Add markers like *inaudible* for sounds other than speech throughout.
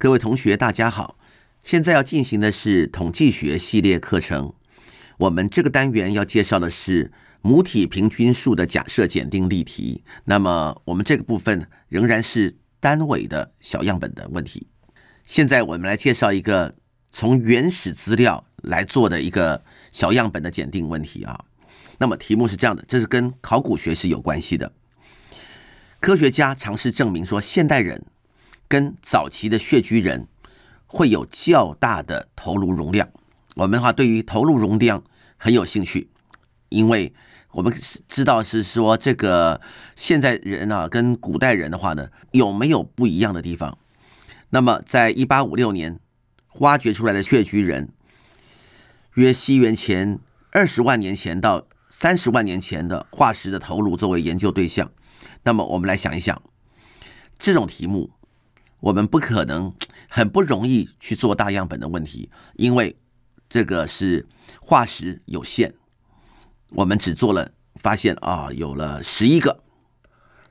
各位同学，大家好！现在要进行的是统计学系列课程。我们这个单元要介绍的是母体平均数的假设检定例题。那么，我们这个部分仍然是单位的小样本的问题。现在我们来介绍一个从原始资料来做的一个小样本的检定问题啊。那么，题目是这样的：这是跟考古学是有关系的。科学家尝试证明说，现代人。跟早期的穴居人会有较大的头颅容量。我们的话对于头颅容量很有兴趣，因为我们知道是说这个现在人啊跟古代人的话呢有没有不一样的地方？那么在一八五六年挖掘出来的穴居人，约西元前二十万年前到三十万年前的化石的头颅作为研究对象。那么我们来想一想这种题目。我们不可能 *tsk* 很不容易去做大样本的问题，因为这个是化石有限，我们只做了发现啊，有了十一个，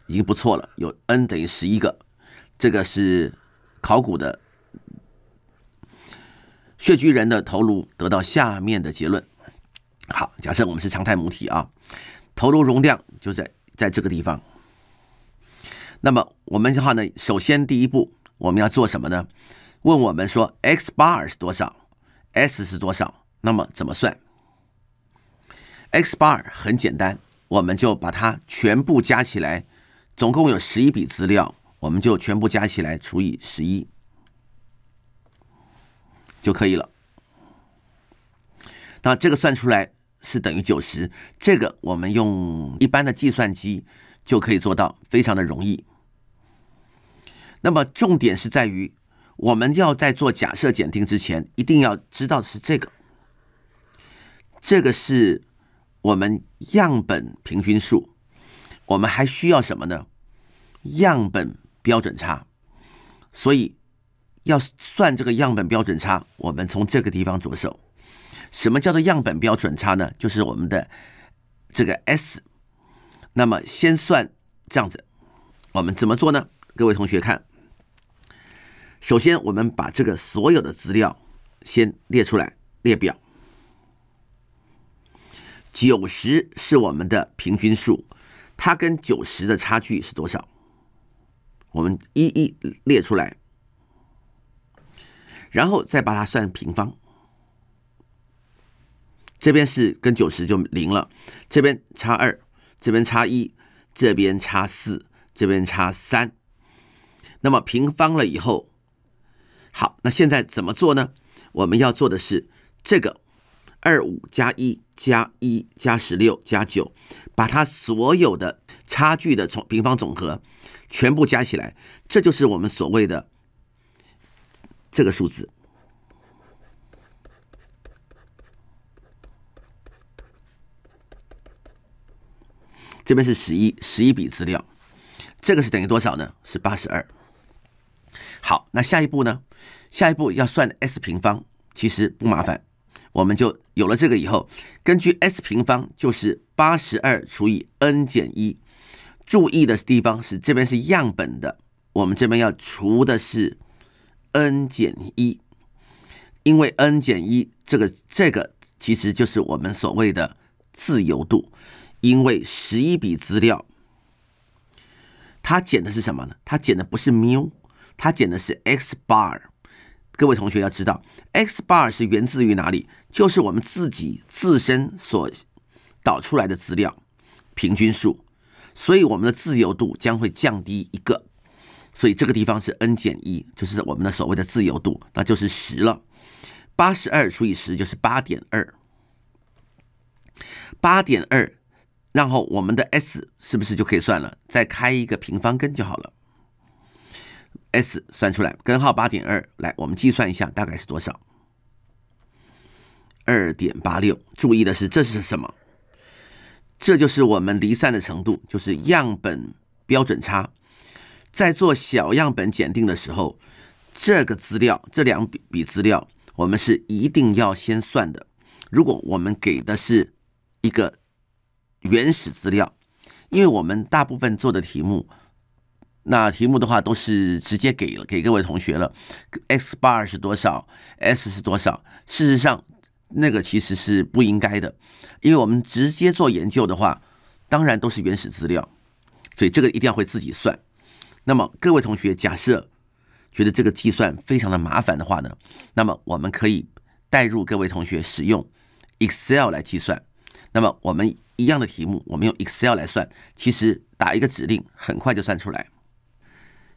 已经不错了。有 n 等于十一个，这个是考古的穴 *tsk* 居人的头颅得到下面的结论。好，假设我们是常态母体啊，头颅容量就在在这个地方。那么我们的话呢，首先第一步。我们要做什么呢？问我们说 x bar 是多少，s 是多少？那么怎么算？x bar 很简单，我们就把它全部加起来，总共有十一笔资料，我们就全部加起来除以十一就可以了。那这个算出来是等于九十，这个我们用一般的计算机就可以做到，非常的容易。那么重点是在于，我们要在做假设检定之前，一定要知道是这个，这个是我们样本平均数。我们还需要什么呢？样本标准差。所以要算这个样本标准差，我们从这个地方着手。什么叫做样本标准差呢？就是我们的这个 S。那么先算这样子，我们怎么做呢？各位同学看。首先，我们把这个所有的资料先列出来，列表。九十是我们的平均数，它跟九十的差距是多少？我们一一列出来，然后再把它算平方。这边是跟九十就零了，这边差二，这边差一，这边差四，这边差三。那么平方了以后。好，那现在怎么做呢？我们要做的是这个二五加一加一加十六加九，把它所有的差距的从平方总和全部加起来，这就是我们所谓的这个数字。这边是十一，十一笔资料，这个是等于多少呢？是八十二。好，那下一步呢？下一步要算 s 平方，其实不麻烦，我们就有了这个以后，根据 s 平方就是八十二除以 n 减一。注意的地方是这边是样本的，我们这边要除的是 n 减一，因为 n 减一这个这个其实就是我们所谓的自由度，因为十一笔资料，它减的是什么呢？它减的不是缪。它减的是 x bar，各位同学要知道 x bar 是源自于哪里，就是我们自己自身所导出来的资料平均数，所以我们的自由度将会降低一个，所以这个地方是 n 减一，就是我们的所谓的自由度，那就是十了，八十二除以十就是八点二，八点二，然后我们的 s 是不是就可以算了？再开一个平方根就好了。S 算出来，根号八点二，来，我们计算一下大概是多少？二点八六。注意的是，这是什么？这就是我们离散的程度，就是样本标准差。在做小样本检定的时候，这个资料，这两笔资料，我们是一定要先算的。如果我们给的是一个原始资料，因为我们大部分做的题目。那题目的话都是直接给了给各位同学了，x bar 是多少，s 是多少？事实上，那个其实是不应该的，因为我们直接做研究的话，当然都是原始资料，所以这个一定要会自己算。那么各位同学假设觉得这个计算非常的麻烦的话呢，那么我们可以代入各位同学使用 Excel 来计算。那么我们一样的题目，我们用 Excel 来算，其实打一个指令，很快就算出来。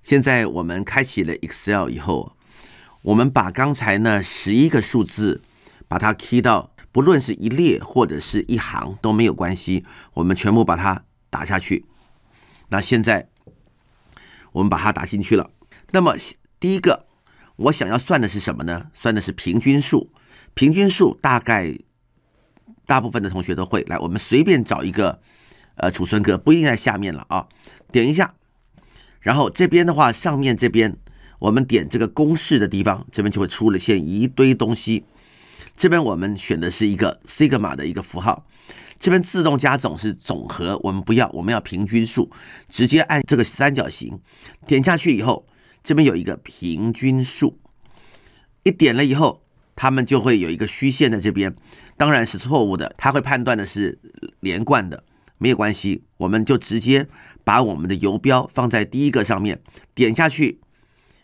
现在我们开启了 Excel 以后，我们把刚才那十一个数字，把它 key 到，不论是一列或者是一行都没有关系，我们全部把它打下去。那现在我们把它打进去了。那么第一个我想要算的是什么呢？算的是平均数。平均数大概大部分的同学都会。来，我们随便找一个呃储存格，不应该下面了啊，点一下。然后这边的话，上面这边我们点这个公式的地方，这边就会出了现一堆东西。这边我们选的是一个西格玛的一个符号，这边自动加总是总和，我们不要，我们要平均数，直接按这个三角形点下去以后，这边有一个平均数，一点了以后，他们就会有一个虚线在这边，当然是错误的，它会判断的是连贯的，没有关系，我们就直接。把我们的游标放在第一个上面，点下去，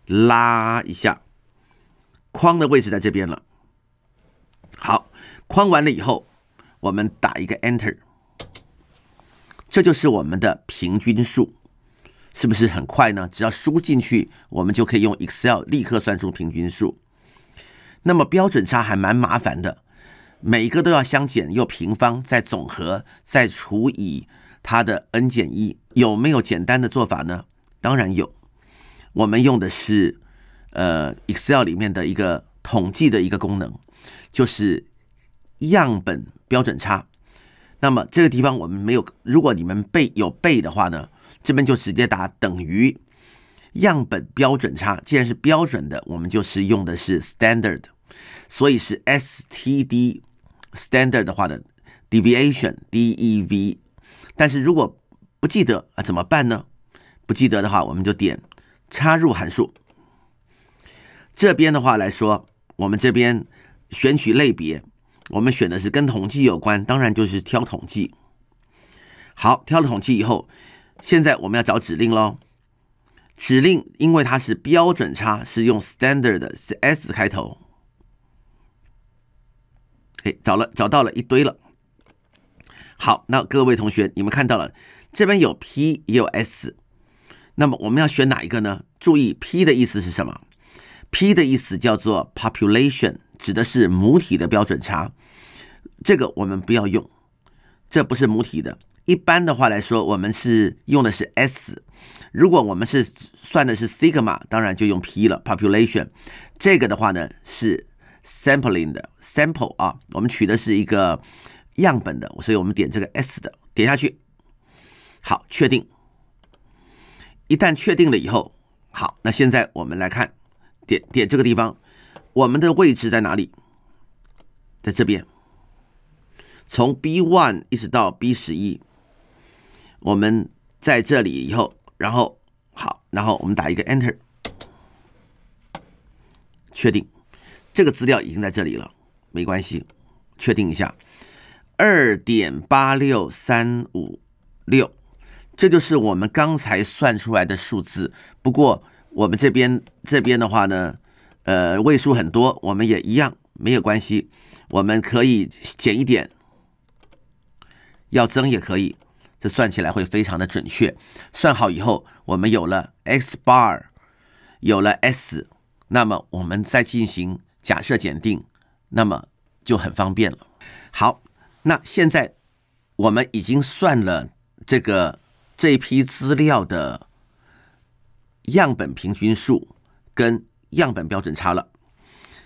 拉一下，框的位置在这边了。好，框完了以后，我们打一个 Enter，这就是我们的平均数，是不是很快呢？只要输进去，我们就可以用 Excel 立刻算出平均数。那么标准差还蛮麻烦的，每一个都要相减又平方，再总和，再除以它的 n 减一。有没有简单的做法呢？当然有，我们用的是呃 Excel 里面的一个统计的一个功能，就是样本标准差。那么这个地方我们没有，如果你们背有背的话呢，这边就直接打等于样本标准差。既然是标准的，我们就是用的是 standard，所以是 std standard 的话呢，deviation d e v，但是如果不记得啊？怎么办呢？不记得的话，我们就点插入函数。这边的话来说，我们这边选取类别，我们选的是跟统计有关，当然就是挑统计。好，挑了统计以后，现在我们要找指令喽。指令因为它是标准差，是用 standard 是 S 开头。哎，找了找到了一堆了。好，那各位同学，你们看到了？这边有 P 也有 S，那么我们要选哪一个呢？注意 P 的意思是什么？P 的意思叫做 population，指的是母体的标准差，这个我们不要用，这不是母体的。一般的话来说，我们是用的是 S。如果我们是算的是 sigma，当然就用 P 了 population。这个的话呢是 sampling 的 sample 啊，我们取的是一个样本的，所以我们点这个 S 的，点下去。好，确定。一旦确定了以后，好，那现在我们来看点点这个地方，我们的位置在哪里？在这边，从 B one 一直到 B 十一，我们在这里以后，然后好，然后我们打一个 Enter，确定，这个资料已经在这里了，没关系，确定一下，二点八六三五六。这就是我们刚才算出来的数字。不过我们这边这边的话呢，呃，位数很多，我们也一样没有关系，我们可以减一点，要增也可以，这算起来会非常的准确。算好以后，我们有了 x bar，有了 s，那么我们再进行假设检定，那么就很方便了。好，那现在我们已经算了这个。这批资料的样本平均数跟样本标准差了。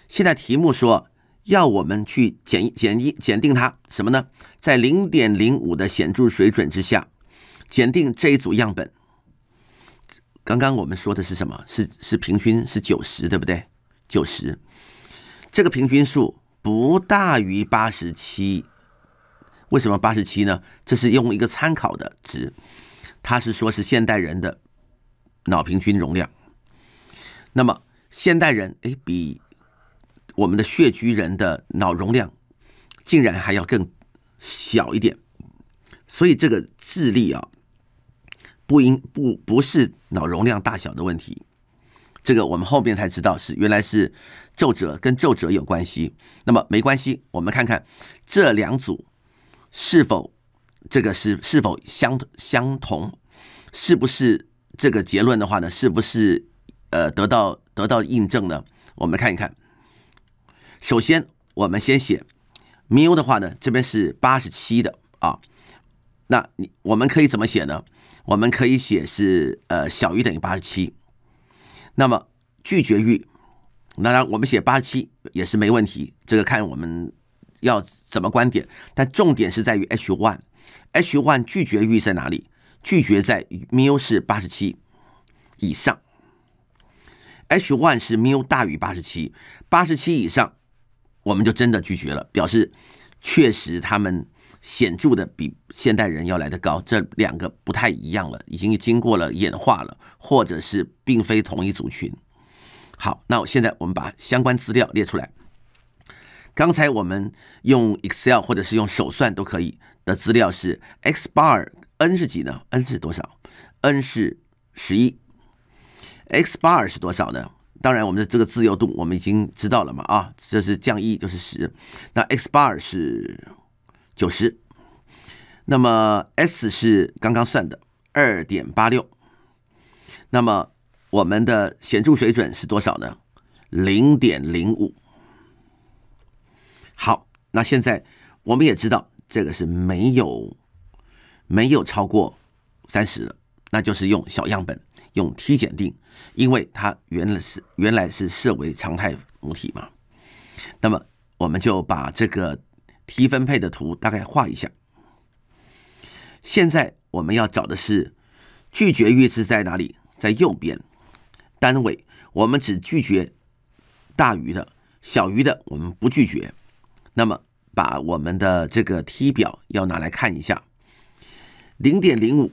现在题目说要我们去检验，检一检定它什么呢？在零点零五的显著水准之下，检定这一组样本。刚刚我们说的是什么？是是平均是九十，对不对？九十这个平均数不大于八十七。为什么八十七呢？这是用一个参考的值。他是说，是现代人的脑平均容量。那么现代人，哎，比我们的穴居人的脑容量竟然还要更小一点。所以这个智力啊，不应不不是脑容量大小的问题。这个我们后面才知道是原来是皱褶跟皱褶有关系。那么没关系，我们看看这两组是否。这个是是否相相同，是不是这个结论的话呢？是不是呃得到得到印证呢？我们看一看。首先，我们先写 mu 的话呢，这边是八十七的啊。那你我们可以怎么写呢？我们可以写是呃小于等于八十七。那么拒绝域，当然我们写八七也是没问题。这个看我们要怎么观点，但重点是在于 H one。H one 拒绝域在哪里？拒绝在 mu 是八十七以上，H one 是 mu 大于八十七，八十七以上我们就真的拒绝了，表示确实他们显著的比现代人要来的高。这两个不太一样了，已经经过了演化了，或者是并非同一组群。好，那我现在我们把相关资料列出来。刚才我们用 Excel 或者是用手算都可以。的资料是 x bar n 是几呢？n 是多少？n 是十一，x bar 是多少呢？当然，我们的这个自由度我们已经知道了嘛啊，这是降一就是十，那 x bar 是九十，那么 s 是刚刚算的二点八六，那么我们的显著水准是多少呢？零点零五。好，那现在我们也知道。这个是没有没有超过三十的，那就是用小样本用 t 检定，因为它原来是原来是设为常态母体嘛。那么我们就把这个 t 分配的图大概画一下。现在我们要找的是拒绝阈是在哪里？在右边，单位我们只拒绝大于的，小于的我们不拒绝。那么。把我们的这个 t 表要拿来看一下，零点零五，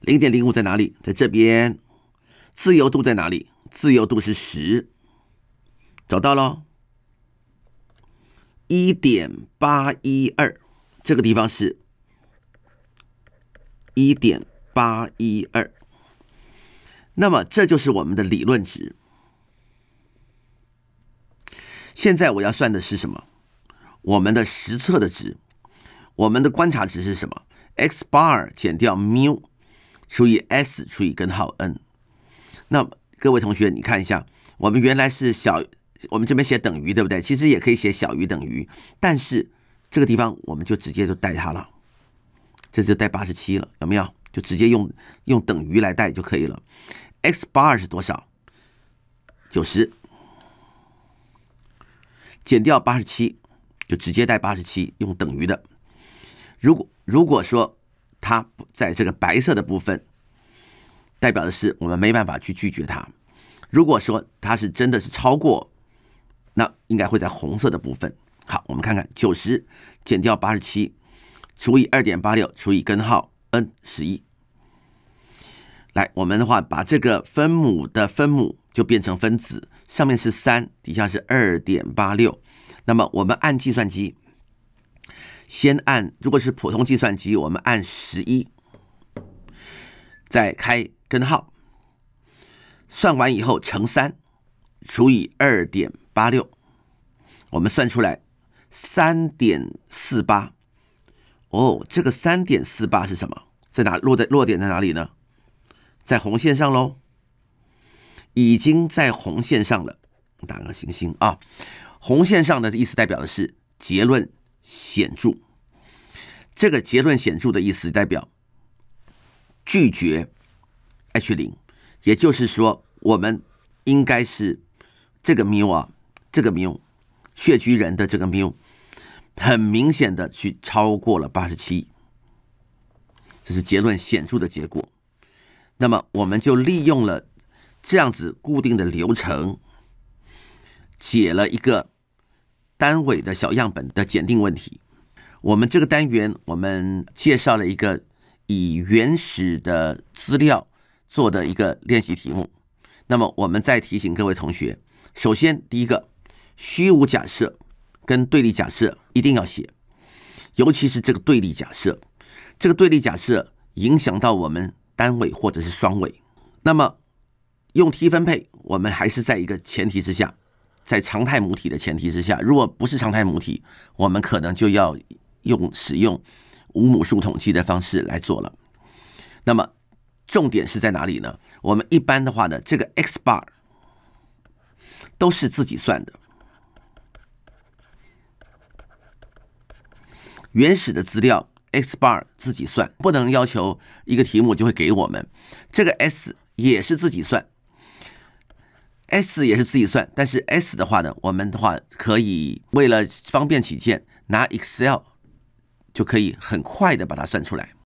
零点零五在哪里？在这边，自由度在哪里？自由度是十，找到了，一点八一二，这个地方是一点八一二，那么这就是我们的理论值。现在我要算的是什么？我们的实测的值，我们的观察值是什么？x bar 减掉缪除以 s 除以根号 n。那各位同学，你看一下，我们原来是小，我们这边写等于，对不对？其实也可以写小于等于，但是这个地方我们就直接就带它了，这就带八十七了，有没有？就直接用用等于来代就可以了。x bar 是多少？九十。减掉八十七，就直接带八十七用等于的。如果如果说它在这个白色的部分，代表的是我们没办法去拒绝它。如果说它是真的是超过，那应该会在红色的部分。好，我们看看九十减掉八十七除以二点八六除以根号 n 十一。来，我们的话把这个分母的分母就变成分子。上面是三，底下是二点八六，那么我们按计算机，先按如果是普通计算机，我们按十一，再开根号，算完以后乘三除以二点八六，我们算出来三点四八。哦，这个三点四八是什么？在哪？落在落点在哪里呢？在红线上喽。已经在红线上了，打个星星啊！红线上的意思代表的是结论显著。这个结论显著的意思代表拒绝 H 零，也就是说，我们应该是这个缪啊，这个缪穴居人的这个缪，很明显的去超过了八十七，这是结论显著的结果。那么我们就利用了。这样子固定的流程解了一个单位的小样本的检定问题。我们这个单元我们介绍了一个以原始的资料做的一个练习题目。那么我们再提醒各位同学，首先第一个虚无假设跟对立假设一定要写，尤其是这个对立假设，这个对立假设影响到我们单位或者是双位。那么用 T 分配，我们还是在一个前提之下，在常态母体的前提之下，如果不是常态母体，我们可能就要用使用无母数统计的方式来做了。那么重点是在哪里呢？我们一般的话呢，这个 x bar 都是自己算的，原始的资料 x bar 自己算，不能要求一个题目就会给我们。这个 s 也是自己算。S 也是自己算，但是 S 的话呢，我们的话可以为了方便起见，拿 Excel 就可以很快的把它算出来。